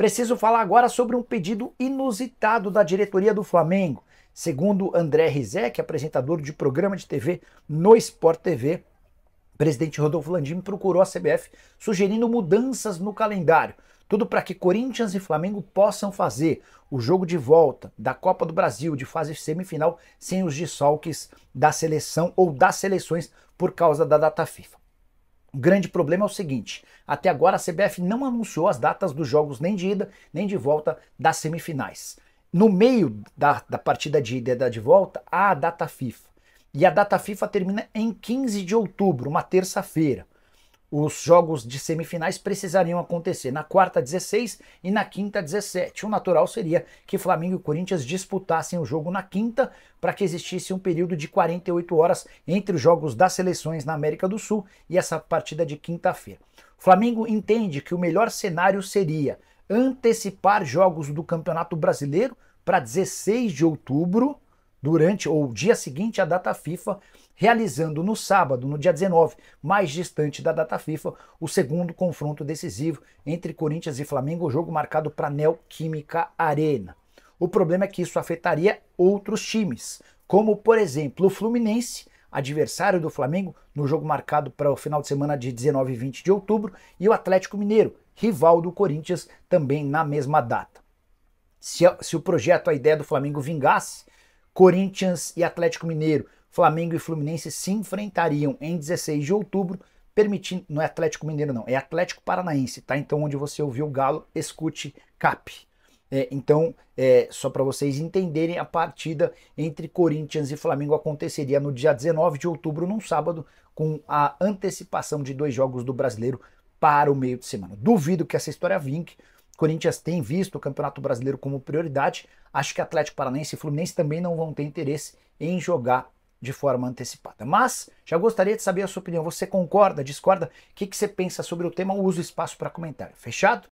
Preciso falar agora sobre um pedido inusitado da diretoria do Flamengo. Segundo André Rizek, apresentador de programa de TV no Sport TV, o presidente Rodolfo Landim procurou a CBF sugerindo mudanças no calendário. Tudo para que Corinthians e Flamengo possam fazer o jogo de volta da Copa do Brasil de fase semifinal sem os desfalques da seleção ou das seleções por causa da data FIFA. O grande problema é o seguinte: até agora a CBF não anunciou as datas dos jogos nem de ida nem de volta das semifinais. No meio da, da partida de ida e da de volta, há a data FIFA. E a data FIFA termina em 15 de outubro, uma terça-feira. Os jogos de semifinais precisariam acontecer na quarta 16 e na quinta 17. O natural seria que Flamengo e Corinthians disputassem o jogo na quinta para que existisse um período de 48 horas entre os jogos das seleções na América do Sul e essa partida de quinta-feira. O Flamengo entende que o melhor cenário seria antecipar jogos do Campeonato Brasileiro para 16 de outubro durante ou dia seguinte à data FIFA, realizando no sábado, no dia 19, mais distante da data FIFA, o segundo confronto decisivo entre Corinthians e Flamengo, jogo marcado para Química Arena. O problema é que isso afetaria outros times, como por exemplo o Fluminense, adversário do Flamengo, no jogo marcado para o final de semana de 19 e 20 de outubro, e o Atlético Mineiro, rival do Corinthians, também na mesma data. Se, se o projeto, a ideia do Flamengo vingasse, Corinthians e Atlético Mineiro, Flamengo e Fluminense se enfrentariam em 16 de outubro, permitindo. Não é Atlético Mineiro, não, é Atlético Paranaense, tá? Então, onde você ouviu o Galo, escute CAP. É, então, é, só para vocês entenderem, a partida entre Corinthians e Flamengo aconteceria no dia 19 de outubro, num sábado, com a antecipação de dois jogos do brasileiro para o meio de semana. Duvido que essa história vinque. Corinthians tem visto o Campeonato Brasileiro como prioridade. Acho que Atlético Paranaense e Fluminense também não vão ter interesse em jogar de forma antecipada. Mas já gostaria de saber a sua opinião. Você concorda, discorda? O que, que você pensa sobre o tema? Usa o espaço para comentário. Fechado?